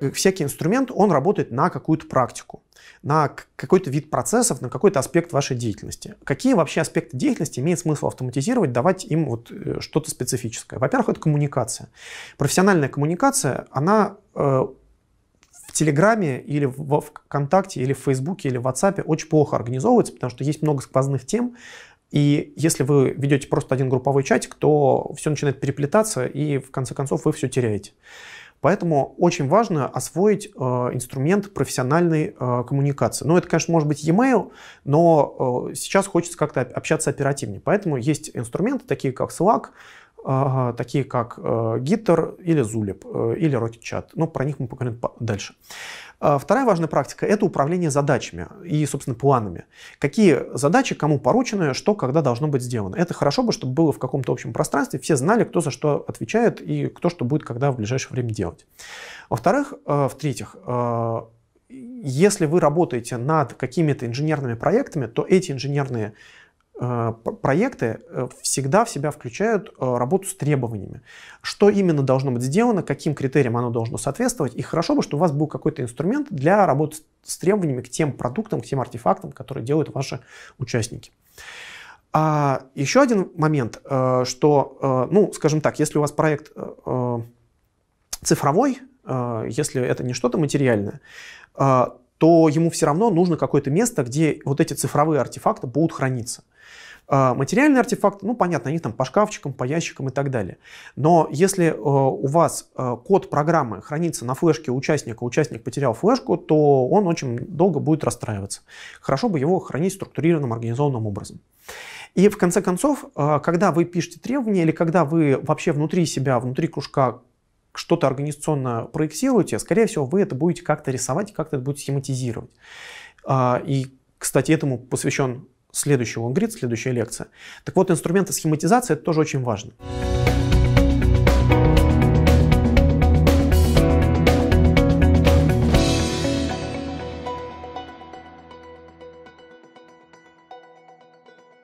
Э, всякий инструмент, он работает на какую-то практику, на какой-то вид процессов, на какой-то аспект вашей деятельности. Какие вообще аспекты деятельности имеет смысл автоматизировать, давать им вот э, что-то специфическое? Во-первых, это коммуникация. Профессиональная коммуникация, она э, в Телеграме или в ВКонтакте или в Фейсбуке или в WhatsApp очень плохо организовывается, потому что есть много сквозных тем, и если вы ведете просто один групповой чатик, то все начинает переплетаться, и в конце концов вы все теряете. Поэтому очень важно освоить э, инструмент профессиональной э, коммуникации. Ну, это, конечно, может быть e-mail, но э, сейчас хочется как-то общаться оперативнее. Поэтому есть инструменты, такие как Slack, э, такие как э, Gitter или Zulip, э, или Rocket Chat. Но ну, про них мы поговорим дальше. А, вторая важная практика – это управление задачами и, собственно, планами. Какие задачи, кому поручены, что когда должно быть сделано. Это хорошо бы, чтобы было в каком-то общем пространстве, все знали, кто за что отвечает и кто что будет когда в ближайшее время делать. Во-вторых, э, в-третьих, э, если вы работаете над какими-то инженерными проектами, то эти инженерные проекты Э, проекты э, всегда в себя включают э, работу с требованиями. Что именно должно быть сделано, каким критериям оно должно соответствовать. И хорошо бы, чтобы у вас был какой-то инструмент для работы с требованиями к тем продуктам, к тем артефактам, которые делают ваши участники. А еще один момент, что, ну, скажем так, если у вас проект цифровой, если это не что-то материальное, то ему все равно нужно какое-то место, где вот эти цифровые артефакты будут храниться. А, материальные артефакты, ну понятно, они там по шкафчикам, по ящикам и так далее. Но если э, у вас э, код программы хранится на флешке участника, участник потерял флешку, то он очень долго будет расстраиваться. Хорошо бы его хранить структурированным, организованным образом. И в конце концов, э, когда вы пишете требования или когда вы вообще внутри себя, внутри кружка что-то организационно проектируете, а, скорее всего, вы это будете как-то рисовать, как-то это будете схематизировать. А, и, кстати, этому посвящен следующий лонгрид, следующая лекция. Так вот, инструменты схематизации – это тоже очень важно.